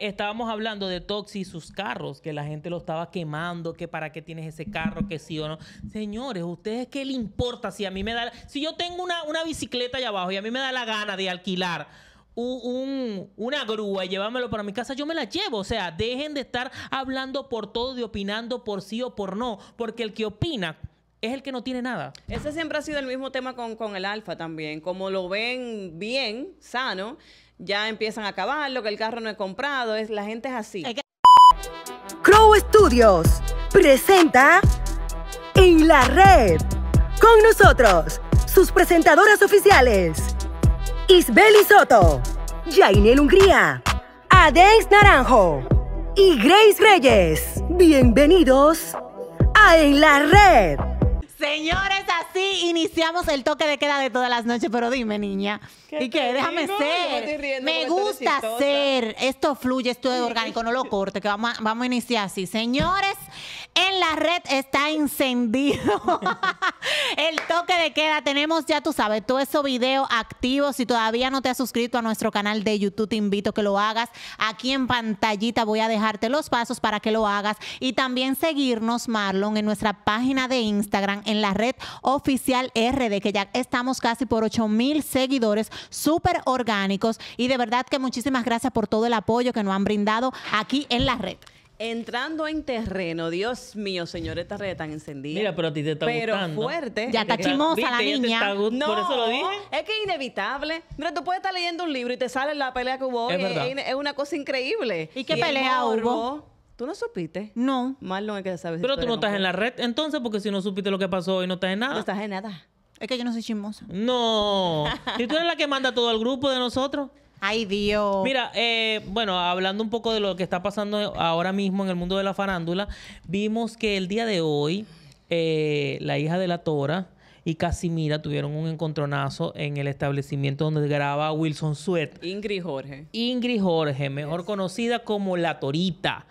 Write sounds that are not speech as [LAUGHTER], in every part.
Estábamos hablando de Toxi y sus carros, que la gente lo estaba quemando, que para qué tienes ese carro, que sí o no. Señores, ¿ustedes qué le importa si a mí me da... Si yo tengo una, una bicicleta allá abajo y a mí me da la gana de alquilar una grúa y llevármelo para mi casa, yo me la llevo. O sea, dejen de estar hablando por todo, y opinando por sí o por no, porque el que opina es el que no tiene nada. Ese siempre ha sido el mismo tema con, con el alfa también. Como lo ven bien, sano ya empiezan a acabar, lo que el carro no he comprado, es, la gente es así. Crow Studios presenta En la Red con nosotros sus presentadoras oficiales Isbeli Soto, Jainel Hungría, Adex Naranjo y Grace Reyes. Bienvenidos a En la Red. Señores, así iniciamos el toque de queda de todas las noches, pero dime, niña. ¿Y qué? Déjame ser. Me gusta ser. Esto fluye, esto es orgánico, no lo corte, que vamos a, vamos a iniciar así. Señores, en la red está encendido [LAUGHS] el toque de queda. Tenemos, ya tú sabes, todo eso, video activo. Si todavía no te has suscrito a nuestro canal de YouTube, te invito a que lo hagas. Aquí en pantallita voy a dejarte los pasos para que lo hagas. Y también seguirnos, Marlon, en nuestra página de Instagram en la red oficial RD, que ya estamos casi por 8 mil seguidores, súper orgánicos. Y de verdad que muchísimas gracias por todo el apoyo que nos han brindado aquí en la red. Entrando en terreno, Dios mío, señor, esta red tan encendida. Mira, pero a ti te está gustando. fuerte. Ya está chimosa la niña. no, por eso lo dije. Es que es inevitable. Mira, tú puedes estar leyendo un libro y te sale la pelea que hubo. Es, una cosa increíble. ¿Y qué pelea hubo? ¿Tú no supiste? No. Mal no es que sabes. Pero tú, no estás en la red entonces, porque si no supiste lo que pasó y no estás en nada. No estás en nada. Es que yo no soy chismosa. No. ¿Y tú eres la que manda todo al grupo de nosotros? Ay, Dios. Mira, eh, bueno, hablando un poco de lo que está pasando ahora mismo en el mundo de la farándula, vimos que el día de hoy, eh, la hija de la Tora, y Casimira tuvieron un encontronazo en el establecimiento donde graba Wilson sweet. Ingrid Jorge. Ingrid Jorge, mejor conocida como La Torita.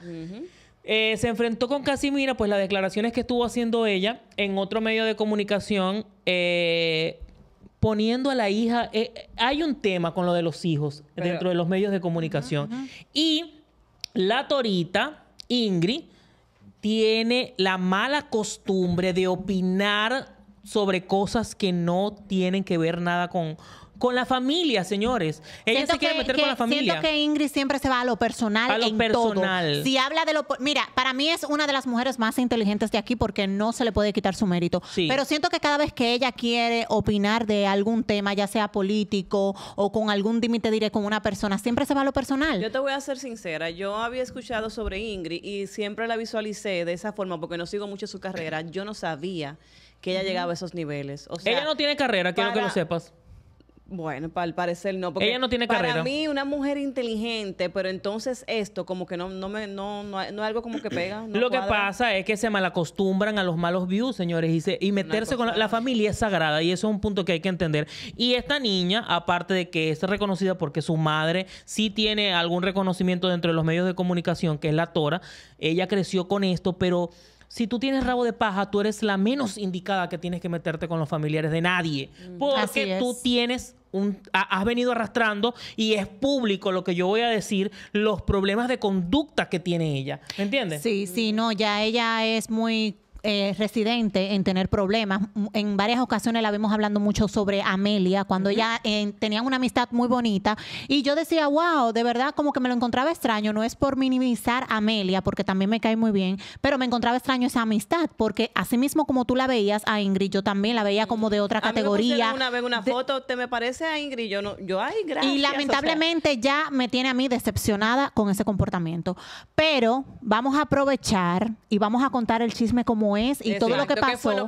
Eh, se enfrentó con Casimira, pues las declaraciones que estuvo haciendo ella en otro medio de comunicación, eh, poniendo a la hija. Eh, hay un tema con lo de los hijos dentro de los medios de comunicación. Y la Torita, Ingrid, tiene la mala costumbre de opinar sobre cosas que no tienen que ver nada con, con la familia, señores. Ella se quiere meter con la familia. Siento que Ingrid siempre se va a lo personal a lo en personal. todo. Si habla de lo mira, para mí es una de las mujeres más inteligentes de aquí porque no se le puede quitar su mérito. Pero siento que cada vez que ella quiere opinar de algún tema, ya sea político o con algún límite directo con una persona, siempre se va a lo personal. Yo te voy a ser sincera, yo había escuchado sobre Ingrid y siempre la visualicé de esa forma porque no sigo mucho su carrera. Yo no sabía que ella llegaba a esos niveles. O sea, ella no tiene carrera, quiero que lo sepas. Bueno, al parecer no. Porque ella no tiene para carrera. Para mí, una mujer inteligente, pero entonces esto, como que no, no, me, no, no, es algo como que pega. Lo que pasa es que se malacostumbran a los malos views, señores, y, y meterse con la, la, familia es sagrada, y eso es un punto que hay que entender. Y esta niña, aparte de que es reconocida porque su madre sí tiene algún reconocimiento dentro de los medios de comunicación, que es la Tora, ella creció con esto, pero si tú tienes rabo de paja, tú eres la menos indicada que tienes que meterte con los familiares de nadie. Mm. Porque tú tienes un, has venido arrastrando y es público lo que yo voy a decir, los problemas de conducta que tiene ella. ¿Me entiendes? Sí, sí, no, ya ella es muy eh, residente en tener problemas. En varias ocasiones la vemos hablando mucho sobre Amelia, cuando ya eh, tenían una amistad muy bonita. Y yo decía, wow, de verdad como que me lo encontraba extraño. No es por minimizar a Amelia, porque también me cae muy bien, pero me encontraba extraño esa amistad, porque así mismo como tú la veías a Ingrid, yo también la veía como de otra categoría. una vez una foto, te me parece a Ingrid, yo no, yo, ay, Y lamentablemente ya me tiene a mí decepcionada con ese comportamiento. Pero vamos a aprovechar y vamos a contar el chisme como y todo lo que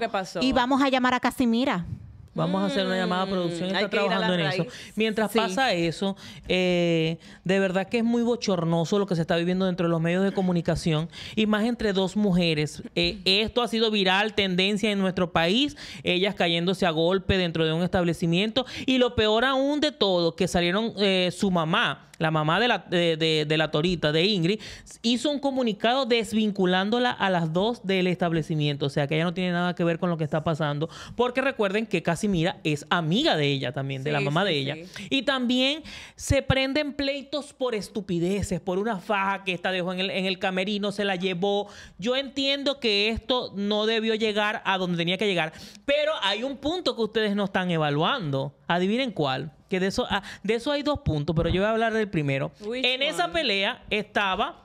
pasó, Y vamos a llamar a Casimira. Vamos a hacer una llamada a producción y está trabajando en eso. Mientras pasa eso, eh, de verdad que es muy bochornoso lo que se está viviendo dentro de los medios de comunicación y más entre dos mujeres. Eh, esto ha sido viral, tendencia en nuestro país, ellas cayéndose a golpe dentro de un establecimiento y lo peor aún de todo, que salieron eh, su mamá la mamá de la, de, la torita, de Ingrid, hizo un comunicado desvinculándola a las dos del establecimiento. O sea, que ella no tiene nada que ver con lo que está pasando. Porque recuerden que Casimira es amiga de ella también, de la mamá de ella. Y también se prenden pleitos por estupideces, por una faja que esta dejó en el, en el camerino, se la llevó. Yo entiendo que esto no debió llegar a donde tenía que llegar. Pero hay un punto que ustedes no están evaluando. Adivinen cuál. Que de eso, ah, de eso hay dos puntos, pero yo voy a hablar del primero. en esa pelea estaba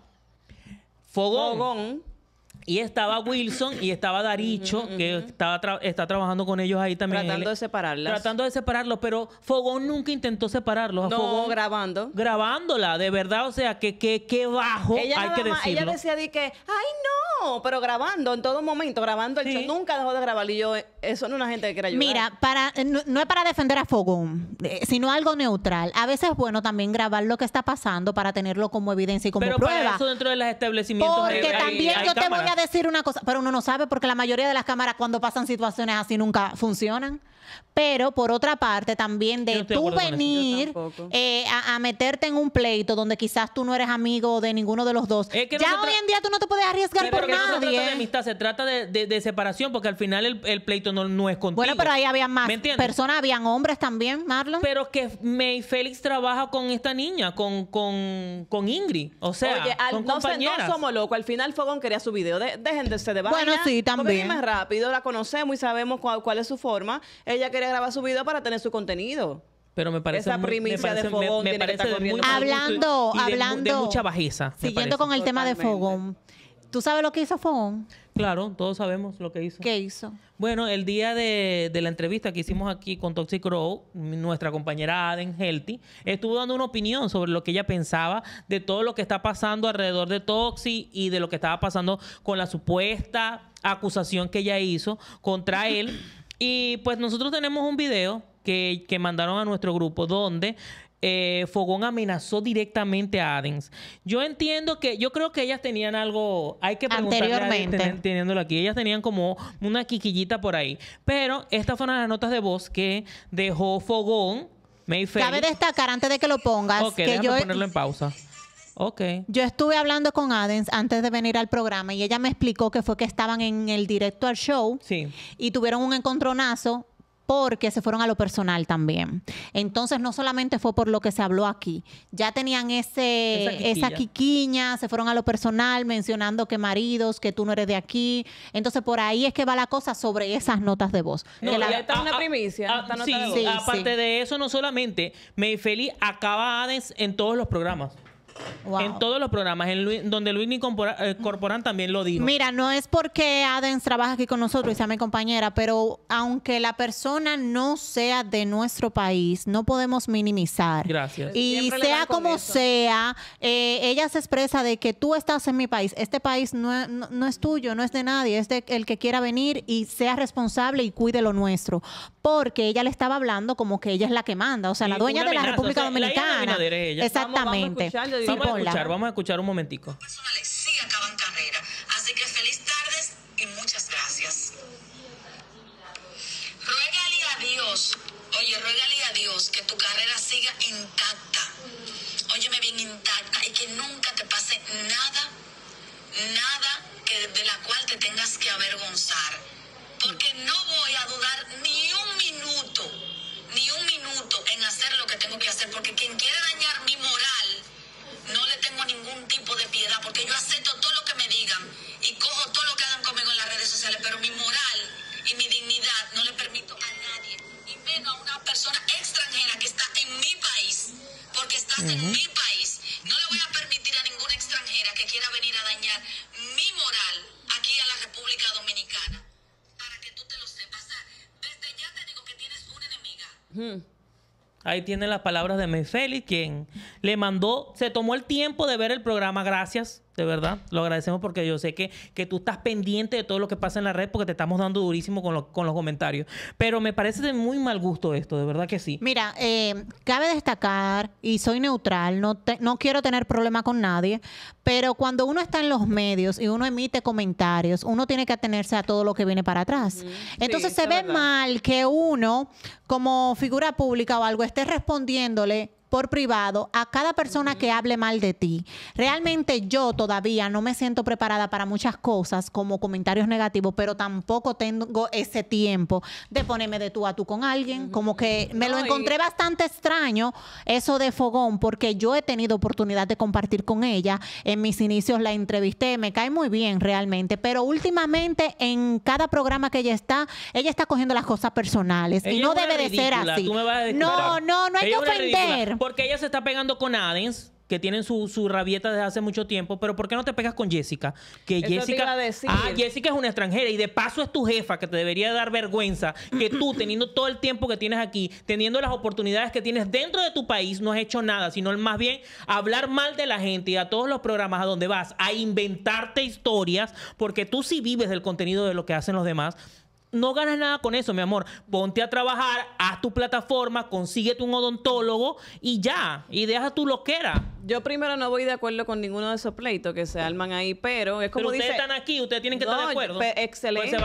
Fogón y estaba Wilson y estaba Daricho, que estaba está trabajando con ellos ahí también. Tratando de separarlas. Tratando de separarlos, pero Fogón nunca intentó separarlos. no, grabando. Grabándola, de verdad, o sea, que, bajo, hay que decirlo. Ella decía ay no, pero grabando en todo momento, grabando el nunca dejó de grabar. Y yo, eh, eso no es una gente que quiera ayudar. Mira, para, eh, no, es para defender a Fogón, eh, sino algo neutral. A veces es bueno también grabar lo que está pasando para tenerlo como evidencia y como prueba. Pero eso dentro de los establecimientos Porque también yo te decir una cosa, pero uno no sabe porque la mayoría de las cámaras cuando pasan situaciones así nunca funcionan. Pero por otra parte también de tú venir eh, a, meterte en un pleito donde quizás tú no eres amigo de ninguno de los dos. ya hoy en día tú no te puedes arriesgar por nadie. se trata de amistad, se trata de, separación porque al final el, pleito no, es contigo. Bueno, pero ahí había más personas, habían hombres también, Marlon. Pero que May Félix trabaja con esta niña, con, con, con Ingrid. O sea, Oye, no somos locos. Al final Fogón quería su video de, de ser de Bueno, sí, también. más rápido, la conocemos y sabemos cuál, es su forma. Ella quiere grabar su video para tener su contenido. Pero me parece esa primicia de fogón me, parece que hablando, hablando, de mucha bajeza. Siguiendo con el tema de fogón. ¿Tú sabes lo que hizo Fon? Claro, todos sabemos lo que hizo. ¿Qué hizo? Bueno, el día de, la entrevista que hicimos aquí con Toxic Crow, nuestra compañera Aden Healthy, estuvo dando una opinión sobre lo que ella pensaba de todo lo que está pasando alrededor de Toxic y de lo que estaba pasando con la supuesta acusación que ella hizo contra él. [COUGHS] Y pues nosotros tenemos un video que, que, mandaron a nuestro grupo, donde eh, Fogón amenazó directamente a Adens. Yo entiendo que, yo creo que ellas tenían algo, hay que preguntarle teniéndolo aquí, ellas tenían como una quiquillita por ahí. Pero estas fueron las notas de voz que dejó Fogón. Mayfair. Cabe destacar antes de que lo pongas Ok, que yo ponerlo en pausa. Okay. Yo estuve hablando con Adens antes de venir al programa y ella me explicó que fue que estaban en el directo al show y tuvieron un encontronazo que se fueron a lo personal también. Entonces, no solamente fue por lo que se habló aquí, ya tenían ese, esa, quiquiña. se fueron a lo personal mencionando que maridos, que tú no eres de aquí. Entonces, por ahí es que va la cosa sobre esas notas de voz. No, ya está ah, una ah, primicia. Ah, sí, aparte de eso, no solamente me acaba Hades en todos los programas. En todos los programas, en donde Luis ni eh, también lo dijo. Mira, no es porque Adens trabaja aquí con nosotros y sea mi compañera, pero aunque la persona no sea de nuestro país, no podemos minimizar. Gracias. Y sea como sea, eh, ella se expresa de que tú estás en mi país. Este país no, es tuyo, no es de nadie, es de el que quiera venir y sea responsable y cuide lo nuestro. Porque ella le estaba hablando como que ella es la que manda, o sea, la dueña de la República Dominicana. La Exactamente vamos a escuchar, vamos a escuchar un momentico. acaban carrera, así que feliz tardes y muchas gracias. Ruégale a Dios, oye, ruégale a Dios que tu carrera siga intacta, óyeme bien intacta y que nunca te pase nada, nada que, de la cual te tengas que avergonzar, porque no voy a dudar ni un minuto ni un minuto en hacer lo que tengo que hacer, porque quien quiere dañar mi moral ningún tipo de piedad, porque yo acepto todo lo que me digan y cojo todo lo que hagan conmigo en las redes sociales, pero mi moral y mi dignidad no le permito a nadie, y menos a una persona extranjera que está en mi país, porque estás en mi país. No le voy a permitir a ninguna extranjera que quiera venir a dañar mi moral aquí a la República Dominicana. Para que tú te lo sepas, desde ya te digo que tienes una enemiga. Ahí tiene las palabras de Mefeli, quien le mandó, se tomó el tiempo de ver el programa, gracias, de verdad, lo agradecemos porque yo sé que, tú estás pendiente de todo lo que pasa en la red porque te estamos dando durísimo con, los comentarios. Pero me parece de muy mal gusto esto, de verdad que sí. Mira, eh, cabe destacar, y soy neutral, no, no quiero tener problema con nadie, pero cuando uno está en los medios y uno emite comentarios, uno tiene que atenerse a todo lo que viene para atrás. Entonces se ve mal que uno, como figura pública o algo, esté respondiéndole por privado a cada persona que hable mal de ti. Realmente yo todavía no me siento preparada para muchas cosas como comentarios negativos, pero tampoco tengo ese tiempo de ponerme de tú a tú con alguien. Como que me lo encontré bastante extraño eso de Fogón, porque yo he tenido oportunidad de compartir con ella. En mis inicios la entrevisté, me cae muy bien realmente, pero últimamente en cada programa que ella está, ella está cogiendo las cosas personales y no debe de ser así. No, no, no hay que ofender. Porque ella se está pegando con Adens que tienen su, rabieta desde hace mucho tiempo, pero ¿por qué no te pegas con Jessica? Que Jessica. Ah, Jessica es una extranjera y de paso es tu jefa, que te debería dar vergüenza que tú, teniendo todo el tiempo que tienes aquí, teniendo las oportunidades que tienes dentro de tu país, no has hecho nada, sino más bien hablar mal de la gente y a todos los programas a donde vas, a inventarte historias, porque tú sí vives del contenido de lo que hacen los demás no ganas nada con eso, mi amor. Ponte a trabajar, haz tu plataforma, consíguete un odontólogo y ya. Y deja tu loquera yo primero no voy de acuerdo con ninguno de esos pleitos que se arman ahí, pero es como pero ustedes están aquí, ustedes tienen que estar de acuerdo. Pues, pues, excelente.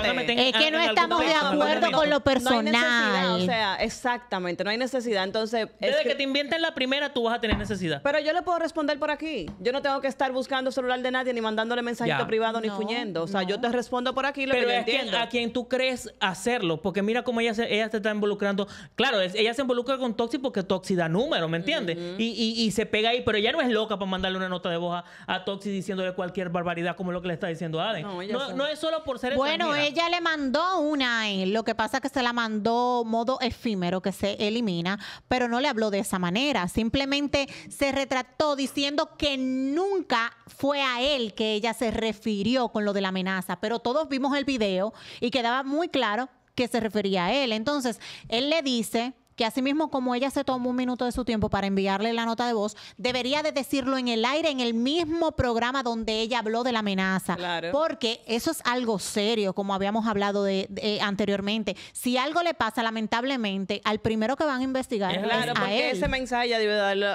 es que no estamos de pues, acuerdo con lo personal. No hay necesidad, o sea, exactamente, no hay necesidad. Entonces, desde que... te inventen la primera tú vas a tener necesidad. Pero yo le puedo responder por aquí. Yo no tengo que estar buscando celular de nadie ni mandándole mensajito privado ni fuñendo, o sea, yo te respondo por aquí lo pero que yo entiendo. a quien tú crees hacerlo, porque mira cómo ella se, ella se está involucrando. Claro, ella se involucra con Toxi porque Toxi da número, ¿me entiendes? y, y, y se pega ahí, pero ella ella no es loca para mandarle una nota de voz a, Toxi diciéndole cualquier barbaridad como lo que le está diciendo a No, no, es solo por ser Bueno, ella le mandó una a eh, él. Lo que pasa es que se la mandó modo efímero que se elimina, pero no le habló de esa manera. Simplemente se retrató diciendo que nunca fue a él que ella se refirió con lo de la amenaza. Pero todos vimos el video y quedaba muy claro que se refería a él. Entonces, él le dice que mismo como ella se tomó un minuto de su tiempo para enviarle la nota de voz, debería de decirlo en el aire, en el mismo programa donde ella habló de la amenaza. Porque eso es algo serio, como habíamos hablado de, eh, anteriormente. Si algo le pasa, lamentablemente, al primero que van a investigar claro, porque ese mensaje debe de darle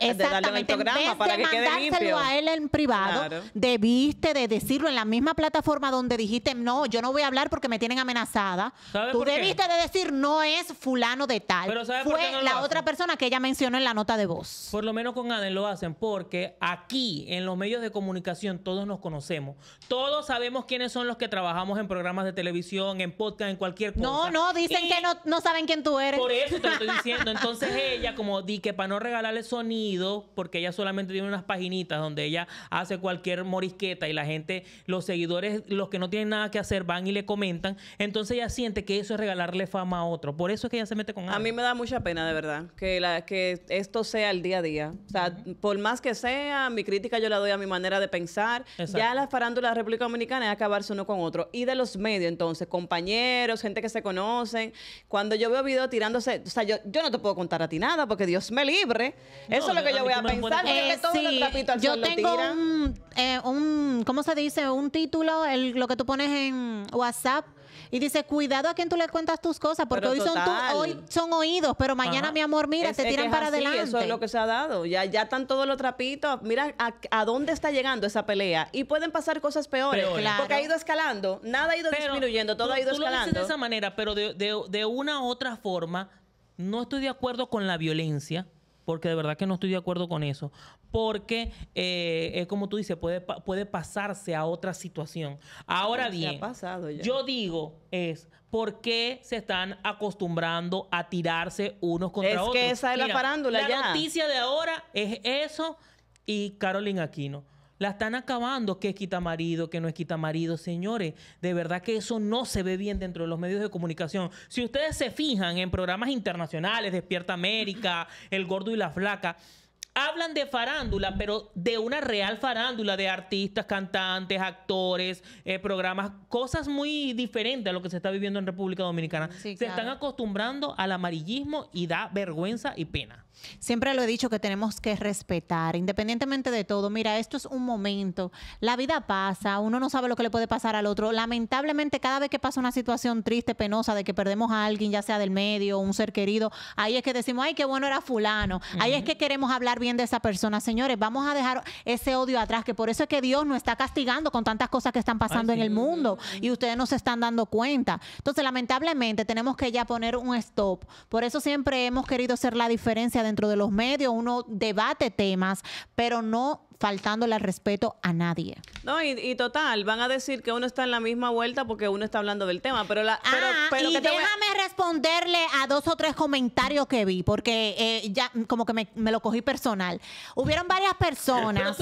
en el programa para que quede limpio. a él en privado, debiste de decirlo en la misma plataforma donde dijiste, no, yo no voy a hablar porque me tienen amenazada. Tú debiste de decir, no es fulano de tal la otra persona que ella mencionó en la nota de voz. Por lo menos con Aden lo hacen porque aquí en los medios de comunicación todos nos conocemos. Todos sabemos quiénes son los que trabajamos en programas de televisión, en podcast, en cualquier cosa. No, no, dicen que no, saben quién tú eres. Por eso te lo estoy [LAUGHS] diciendo. Entonces ella, como di que para no regalarle sonido, porque ella solamente tiene unas paginitas donde ella hace cualquier morisqueta y la gente, los seguidores, los que no tienen nada que hacer, van y le comentan. Entonces ella siente que eso es regalarle fama a otro. Por eso es que ella se mete con Aden me da mucha pena, de verdad, que, la, que esto sea el día a día. O sea, por más que sea, mi crítica yo la doy a mi manera de pensar. Ya la farándula de la República Dominicana es acabarse uno con otro. Y de los medios, entonces, compañeros, gente que se conocen. Cuando yo veo videos tirándose, o sea, yo, no te puedo contar a ti nada porque Dios me libre. Eso es lo que yo voy a pensar. Eh, yo tengo eh, un, ¿cómo se dice? Un título, el, lo que tú pones en WhatsApp y dice, cuidado a quien tú le cuentas tus cosas, porque hoy son, oídos, pero mañana, mi amor, mira, se te tiran para adelante. Eso es lo que se ha dado. Ya, ya están todos los trapitos. Mira a, dónde está llegando esa pelea. Y pueden pasar cosas peores, porque ha ido escalando. Nada ha ido disminuyendo, todo ha ido escalando. Tú lo dices de esa manera, pero de, de una u otra forma, no estoy de acuerdo con la violencia porque de verdad que no estoy de acuerdo con eso, porque eh, como tú dices, puede, puede pasarse a otra situación. Ahora bien, pasado yo digo es, ¿por qué se están acostumbrando a tirarse unos contra otros? Es que esa es la parándola La noticia de ahora es eso y Carolina Aquino. La están acabando, que es quita marido, que no es quita marido. Señores, de verdad que eso no se ve bien dentro de los medios de comunicación. Si ustedes se fijan en programas internacionales, Despierta América, El Gordo y la Flaca, hablan de farándula, pero de una real farándula de artistas, cantantes, actores, eh, programas, cosas muy diferentes a lo que se está viviendo en República Dominicana. se están acostumbrando al amarillismo y da vergüenza y pena. Siempre lo he dicho que tenemos que respetar, independientemente de todo. Mira, esto es un momento. La vida pasa, uno no sabe lo que le puede pasar al otro. Lamentablemente, cada vez que pasa una situación triste, penosa, de que perdemos a alguien, ya sea del medio, un ser querido, ahí es que decimos, ay, qué bueno era fulano. Ahí es que queremos hablar de esa persona. Señores, vamos a dejar ese odio atrás, que por eso es que Dios nos está castigando con tantas cosas que están pasando en el mundo y ustedes no se están dando cuenta. Entonces, lamentablemente, tenemos que ya poner un stop. Por eso siempre hemos querido ser la diferencia dentro de los medios. Uno debate temas, pero no faltándole al respeto a nadie. No, y, total, van a decir que uno está en la misma vuelta porque uno está hablando del tema, pero la... Ah, y déjame responderle a dos o tres comentarios que vi, porque eh, ya como que me, lo cogí personal. Hubieron varias personas...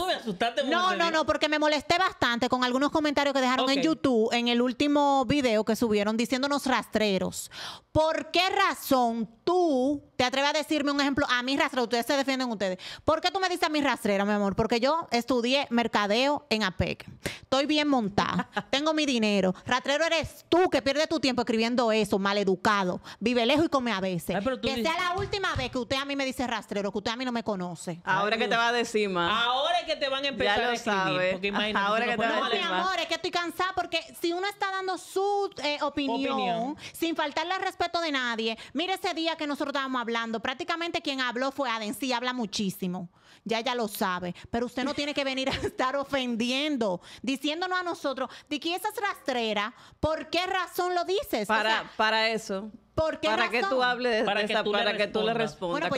No, no, no, porque me molesté bastante con algunos comentarios que dejaron en YouTube, en el último video que subieron, diciéndonos rastreros. ¿Por qué razón tú te atreves a decirme un ejemplo, a mi rastrero. ustedes se defienden ustedes. ¿Por qué tú me dices a mi rastrera, mi amor? Porque yo estudié mercadeo en APEC. Estoy bien montada, [LAUGHS] tengo mi dinero. Rastrero eres tú que pierdes tu tiempo escribiendo eso, maleducado. Vive lejos y come a veces. que sea la última vez que usted a mí me dice rastrero, que usted a mí no me conoce. Ahora que te va a decir más. Ahora es que te van a empezar a escribir. Porque imagínate, Ahora que te va a decir No, mi amor, es que estoy cansada porque si uno está dando su eh, opinión, sin faltarle al respeto de nadie, mire ese día que nosotros estábamos hablando, prácticamente quien habló fue Aden. Sí, habla muchísimo. Ya ya lo sabe. Pero usted no tiene que venir a [LAUGHS] estar ofendiendo, diciéndonos a nosotros, de que esas rastrera ¿por qué razón lo dices? Para, para eso. ¿Por qué para que tú hables para, que, tú le respondas.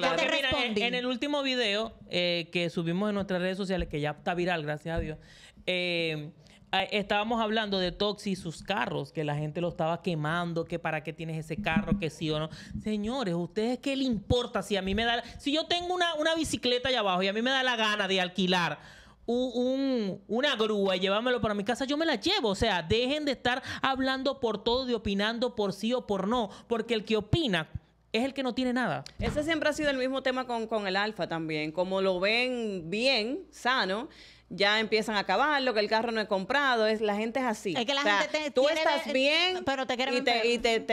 ya en, el último video eh, que subimos en nuestras redes sociales, que ya está viral, gracias a Dios, eh, Ah, estábamos hablando de Toxi y sus carros, que la gente lo estaba quemando, que para qué tienes ese carro, que sí o no. Señores, ¿ustedes qué le importa si a mí me da... Si yo tengo una, una bicicleta allá abajo y a mí me da la gana de alquilar una grúa y llevármelo para mi casa, yo me la llevo. O sea, dejen de estar hablando por todo y opinando por sí o por no, porque el que opina es el que no tiene nada. Ese siempre ha sido el mismo tema con, con el alfa también. Como lo ven bien, sano, ya empiezan a acabar, lo que el carro no he comprado, es la gente es así. Es que la gente te tú estás bien, pero te quieren y, te, y te,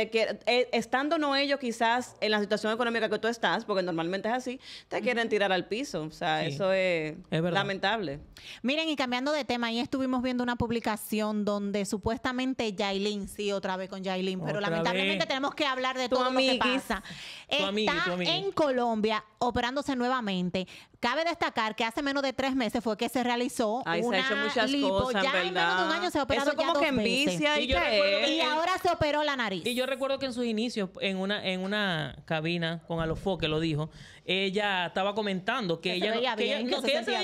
eh, estando no ellos quizás en la situación económica que tú estás, porque normalmente es así, te quieren tirar al piso, o sea, eso es, lamentable. Miren, y cambiando de tema, ahí estuvimos viendo una publicación donde supuestamente Yailin, sí, otra vez con Yailin, pero lamentablemente tenemos que hablar de todo lo que pasa. Está en Colombia operándose nuevamente Cabe destacar que hace menos de tres meses fue que se realizó Ay, una se hecho muchas Cosas, ya ¿verdad? en menos de un año se ha operado Eso y, ahora se operó la nariz. Y yo recuerdo que en sus inicios, en una, en una cabina con que lo dijo, ella estaba comentando que, ella, que se veía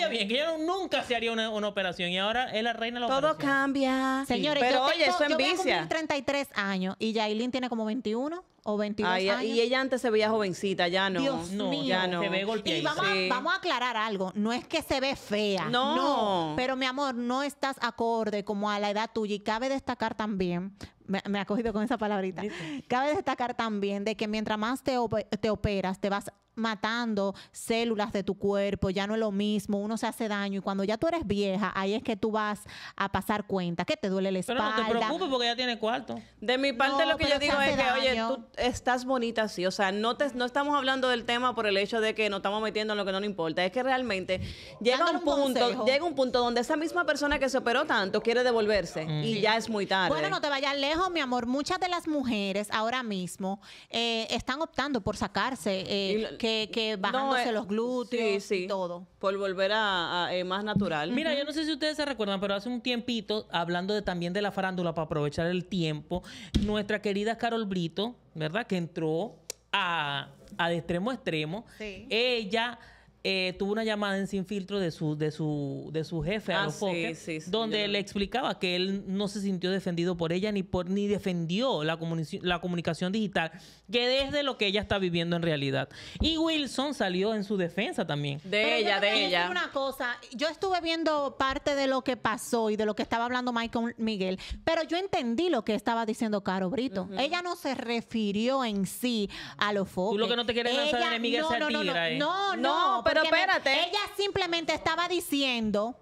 bien, que ella nunca se haría una, operación y ahora es la reina de la Todo cambia. Señores, yo tengo, yo voy a 33 años y Yailin tiene como 21 o 22 años. Y ella antes se veía jovencita, ya no. Dios no, mío. Ya no. Y vamos, a, aclarar algo. No es que se ve fea. No. Pero, mi amor, no estás acorde como a la edad tuya. Y cabe destacar también, me, me ha cogido con esa palabrita. Cabe destacar también de que mientras más te operas, te vas matando células de tu cuerpo, ya no es lo mismo, uno se hace daño y cuando ya tú eres vieja, ahí es que tú vas a pasar cuenta, que te duele el espalda. Pero no te preocupes porque ya tiene cuarto. De mi parte lo que yo digo es que, oye, tú estás bonita sí, o sea, no no estamos hablando del tema por el hecho de que nos estamos metiendo en lo que no nos importa, es que realmente llega un punto, llega un punto donde esa misma persona que se operó tanto quiere devolverse mm. y ya es muy tarde. Bueno, no te vayas lejos, mi amor, muchas de las mujeres ahora mismo eh, están optando por sacarse eh, que, bajándose eh, los glúteos y todo. Por volver a, eh, más natural. Mira, yo no sé si ustedes se recuerdan, pero hace un tiempito, hablando también de la farándula para aprovechar el tiempo, nuestra querida Carol Brito, ¿verdad? Que entró a, de extremo a extremo. Ella eh, tuvo una llamada en Sin Filtro de su, de su, de su jefe, a ah, los donde le explicaba que él no se sintió defendido por ella ni, por, ni defendió la, la comunicación digital, que desde lo que ella está viviendo en realidad. Y Wilson salió en su defensa también. De ella, de ella. Una cosa, yo estuve viendo parte de lo que pasó y de lo que estaba hablando Michael Miguel, pero yo entendí lo que estaba diciendo Caro Brito. Ella no se refirió en sí a los focos. Tú lo que no te quieres lanzar enemiga no, no, no, eh. no, no, no, pero, ella simplemente estaba diciendo.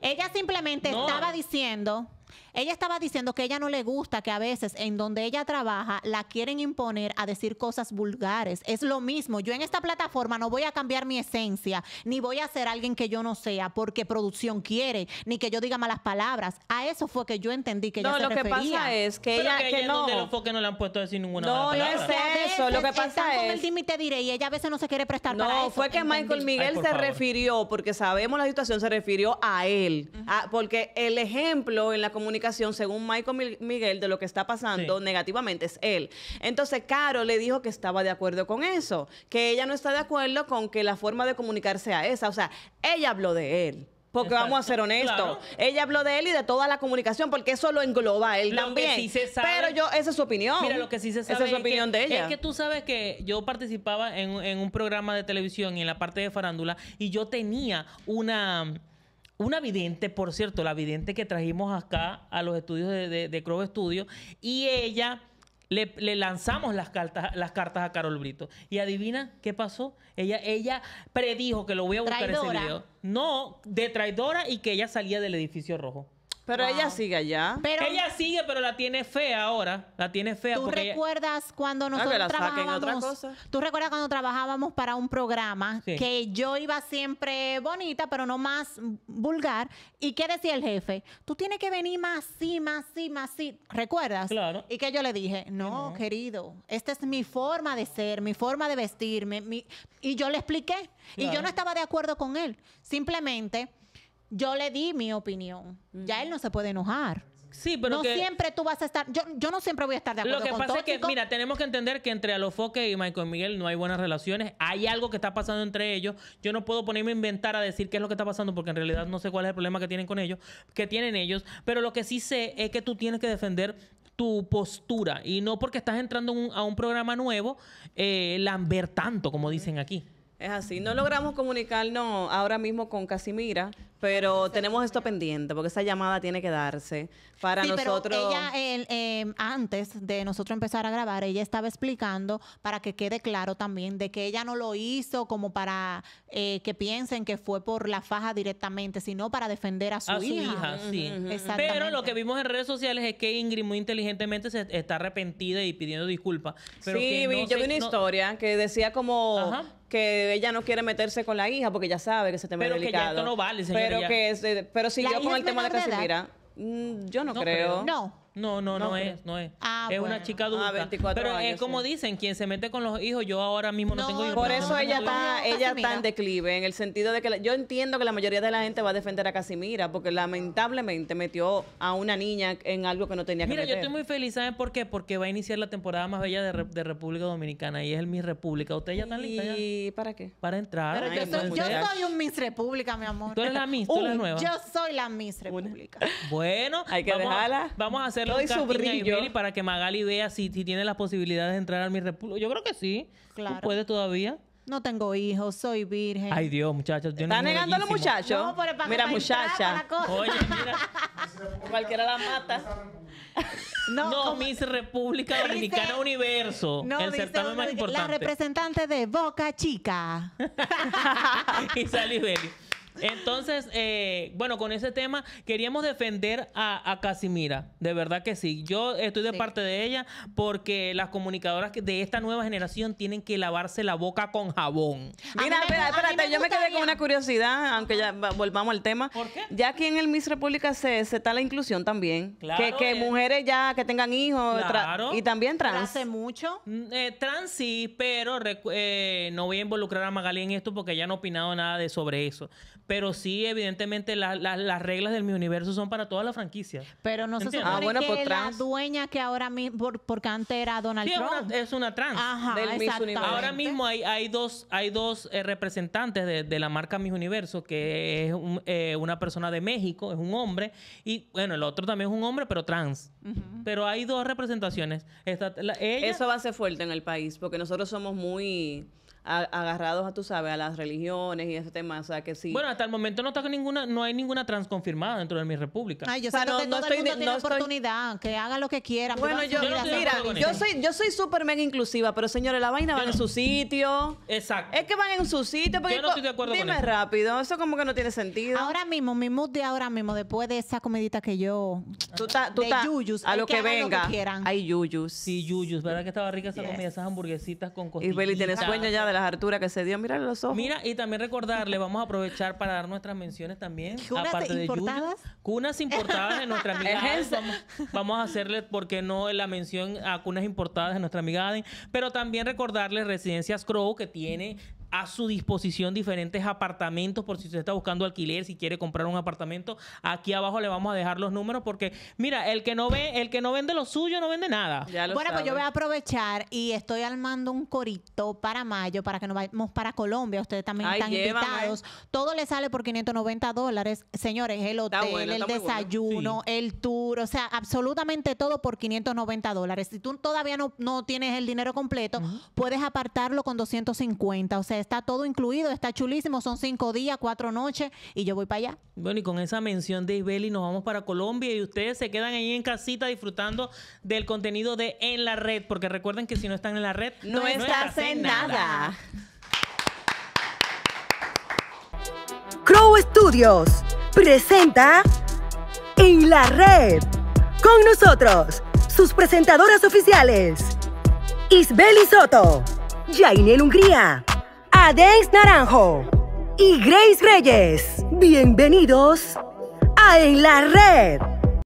Ella simplemente estaba diciendo ella estaba diciendo que ella no le gusta que a veces en donde ella trabaja la quieren imponer a decir cosas vulgares. Es lo mismo. Yo en esta plataforma no voy a cambiar mi esencia, ni voy a ser alguien que yo no sea porque producción quiere, ni que yo diga malas palabras. A eso fue que yo entendí que ella no, lo que pasa es que ella, que, no. no le han puesto a decir ninguna palabra. No, es eso. Lo que pasa es. Con el diré y ella a veces no se quiere prestar eso. fue que Michael Miguel se refirió, porque sabemos la situación, se refirió a él. porque el ejemplo en la comunidad comunicación, según Michael Miguel, de lo que está pasando negativamente, es él. Entonces, Caro le dijo que estaba de acuerdo con eso, que ella no está de acuerdo con que la forma de comunicar sea esa. O sea, ella habló de él. Porque vamos a ser honestos. Ella habló de él y de toda la comunicación, porque eso lo engloba él también. pero yo, esa es su opinión. Mira, lo que sí se sabe. Esa es su opinión de ella. Es que tú sabes que yo participaba en, en un programa de televisión y en la parte de farándula y yo tenía una una vidente, por cierto, la vidente que trajimos acá a los estudios de, de, de Crow Studio, y ella le, lanzamos las cartas, las cartas a Carol Brito. Y adivina qué pasó. Ella, ella predijo que lo voy a buscar ese video. No, de traidora y que ella salía del edificio rojo. Pero ella sigue allá. Pero, ella sigue, pero la tiene fea ahora. La tiene fea. ¿Tú recuerdas cuando ah, nosotros trabajábamos? ¿Tú recuerdas cuando trabajábamos para un programa que yo iba siempre bonita, pero no más vulgar? ¿Y qué decía el jefe? Tú tienes que venir más sí, más sí, más sí. ¿Recuerdas? Claro. Y que yo le dije, no, querido, esta es mi forma de ser, mi forma de vestirme. Y yo le expliqué. Y yo no estaba de acuerdo con él. Simplemente yo le di mi opinión. Ya él no se puede enojar. Sí, pero no siempre tú vas a estar. Yo, no siempre voy a estar de acuerdo. Lo que pasa es que, mira, tenemos que entender que entre Alofoque y Michael Miguel no hay buenas relaciones. Hay algo que está pasando entre ellos. Yo no puedo ponerme a inventar a decir qué es lo que está pasando porque en realidad no sé cuál es el problema que tienen con ellos, que tienen ellos. Pero lo que sí sé es que tú tienes que defender tu postura y no porque estás entrando a un programa nuevo eh, ver tanto, como dicen aquí. Es así. No logramos comunicarnos ahora mismo con Casimira, pero tenemos esto pendiente porque esa llamada tiene que darse para sí, nosotros. Pero ella, em, antes de nosotros empezar a grabar, ella estaba explicando para que quede claro también de que ella no lo hizo como para eh, que piensen que fue por la faja directamente, sino para defender a su a hija. sí. Exactamente. Pero lo que vimos en redes sociales es que Ingrid muy inteligentemente se está arrepentida y pidiendo disculpas. sí, yo vi una historia que decía como. que ella no quiere meterse con la hija porque ya sabe que se te Pero que ya esto no vale, que es. pero si yo con el tema de Casimira. Mm, yo no, creo. creo. No. No, no, no, es, no es. Ah, es una chica ah, adulta. 24 pero es como dicen, quien se mete con los hijos, yo ahora mismo no, tengo hijos. Por eso ella está, ella está en declive, en el sentido de que yo entiendo que la mayoría de la gente va a defender a Casimira, porque lamentablemente metió a una niña en algo que no tenía que Mira, yo estoy muy feliz, ¿saben por qué? Porque va a iniciar la temporada más bella de, República Dominicana y es el Miss República. ¿Usted ya está lista? ¿Y para qué? Para entrar. yo, soy, un Miss República, mi amor. Tú eres la Miss, tú eres uh, nueva. Yo soy la Miss República. Bueno, [LAUGHS] hay que dejarla. Vamos a hacer le doy su Y para que Magali vea si, tiene las posibilidades de entrar a mi república. Yo creo que sí. puede todavía. No tengo hijos, soy virgen. Ay, Dios, muchachos. ¿Está negando a los muchachos? mira, muchacha. Oye, [LAUGHS] Cualquiera la mata. No, Miss República Dominicana Universo. No, el certamen más importante. La representante de Boca Chica. [LAUGHS] y Sally Belli. Entonces, eh, bueno, con ese tema queríamos defender a, a, Casimira. De verdad que sí. Yo estoy de parte de ella porque las comunicadoras de esta nueva generación tienen que lavarse la boca con jabón. Mira, espérate, yo me quedé con una curiosidad, aunque ya volvamos al tema. ¿Por qué? Ya aquí en el Miss República se, está la inclusión también. Claro, que, que eh. mujeres ya que tengan hijos claro. y también trans. ¿Hace mucho? Mm, eh, trans sí, pero no voy a involucrar a Magali en esto porque ella no ha opinado nada de sobre eso. Pero sí, evidentemente, las reglas del mi universo son para toda la franquicia. Pero no se ah, supone que la dueña que ahora mismo, porque antes era Donald Trump. es una trans. Ajá, del Miss Universo. Ahora mismo hay, hay dos, hay dos eh, representantes de, la marca Miss Universo, que es eh, una persona de México, es un hombre, y bueno, el otro también es un hombre, pero trans. Pero hay dos representaciones. Eso va a ser fuerte en el país, porque nosotros somos muy agarrados a, tú sabes, a las religiones y ese tema. O sea, que sí. Bueno, hasta el momento no está ninguna, no hay ninguna trans confirmada dentro de mi república. Ay, yo o no, que todo estoy, el mundo no tiene oportunidad, que haga lo que quiera Bueno, yo, mira, yo soy, yo soy súper mega inclusiva, pero señores, la vaina va en su sitio. Exacto. Es que van en su sitio. Porque yo no estoy de acuerdo dime con eso. rápido, eso como que no tiene sentido. Ahora mismo, mi mood de ahora mismo, después de esa comidita que yo. Tú estás, tú de yuyus, a lo que, venga. hay yuyus. Sí, yuyus. ¿Verdad que estaba rica esa comida, esas hamburguesitas con costillitas? Y tienes sueño ya de las que se dio. mira los ojos. Mira, y también recordarle, vamos a aprovechar para dar nuestras menciones también. ¿Cunas aparte importadas? De cunas importadas de nuestra amiga [LAUGHS] Vamos, a hacerle, porque qué no?, la mención a cunas importadas de nuestra amiga Aden. Pero también recordarle Residencias Crow, que tiene a su disposición diferentes apartamentos por si usted está buscando alquiler, si quiere comprar un apartamento. Aquí abajo le vamos a dejar los números porque, mira, el que no ve, el que no vende lo suyo no vende nada. Bueno, pues yo voy a aprovechar y estoy armando un corito para mayo para que nos vayamos para Colombia. Ustedes también están invitados. Todo le sale por 590 dólares. Señores, el hotel, el desayuno, el tour, o sea, absolutamente todo por 590 dólares. Si tú todavía no, no tienes el dinero completo, puedes apartarlo con 250. O sea, está todo incluido, está chulísimo, son cinco días, cuatro noches y yo voy para allá. Bueno, y con esa mención de Isbeli nos vamos para Colombia y ustedes se quedan ahí en casita disfrutando del contenido de En la Red, porque recuerden que si no están en la red, no, estás, en nada. nada. Crow Studios presenta En la Red. Con nosotros, sus presentadoras oficiales, Isbeli Soto, Jainel Hungría, Cadence Naranjo y Grace Reyes. Bienvenidos a En la Red.